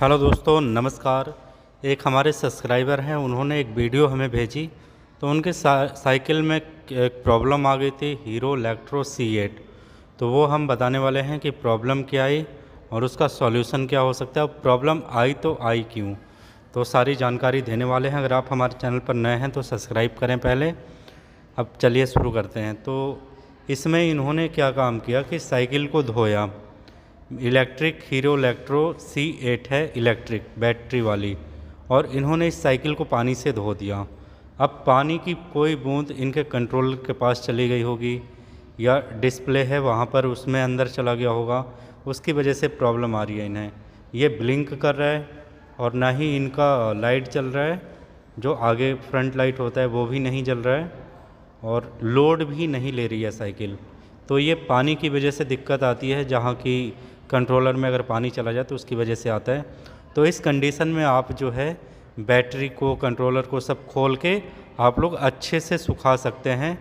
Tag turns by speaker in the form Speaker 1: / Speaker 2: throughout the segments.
Speaker 1: hello दोस्तों नमस्कार एक हमारे सब्सक्राइबर हैं उन्होंने एक वीडियो हमें भेजी तो उनके सा, साइकिल में एक प्रॉब्लम आ गई थी हीरो इलेक्ट्रो सी एट तो वो हम बताने वाले हैं कि प्रॉब्लम क्या आई और उसका सॉल्यूशन क्या हो सकता है प्रॉब्लम आई तो आई क्यों तो सारी जानकारी देने वाले हैं अगर आप हमारे चैनल पर नए हैं तो सब्सक्राइब करें पहले अब चलिए शुरू करते हैं तो इसमें इन्होंने क्या काम किया कि साइकिल को धोया electric Hero electro C eight है इलेक्ट्रिक बैटरी वाली और इन्होंने इस साइकिल को पानी से धो दिया अब पानी की कोई बूंद इनके कंट्रोल के पास चली गई होगी या डिस्प्ले है वहाँ पर उसमें अंदर चला गया होगा उसकी वजह से प्रॉब्लम आ रही है इन्हें ये ब्लिंक कर रहा है और ना ही इनका लाइट चल रहा है जो आगे फ्रंट लाइट होता है वो भी नहीं जल रहा है और लोड भी नहीं ले रही है साइकिल तो ये पानी की वजह से दिक्कत आती है जहाँ की कंट्रोलर में अगर पानी चला जाए तो उसकी वजह से आता है तो इस कंडीशन में आप जो है बैटरी को कंट्रोलर को सब खोल के आप लोग अच्छे से सुखा सकते हैं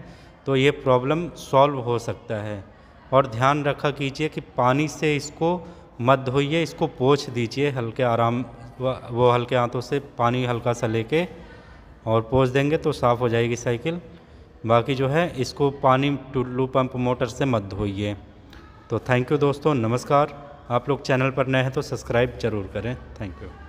Speaker 1: तो ये प्रॉब्लम सॉल्व हो सकता है और ध्यान रखा कीजिए कि पानी से इसको मत धोइए इसको पोछ दीजिए हल्के आराम वो हल्के हाथों से पानी हल्का सा लेके और पोछ देंगे तो साफ़ हो जाएगी साइकिल बाकी जो है इसको पानी टुल्लू पंप मोटर से मत धोइए तो थैंक यू दोस्तों नमस्कार आप लोग चैनल पर नए हैं तो सब्सक्राइब ज़रूर करें थैंक यू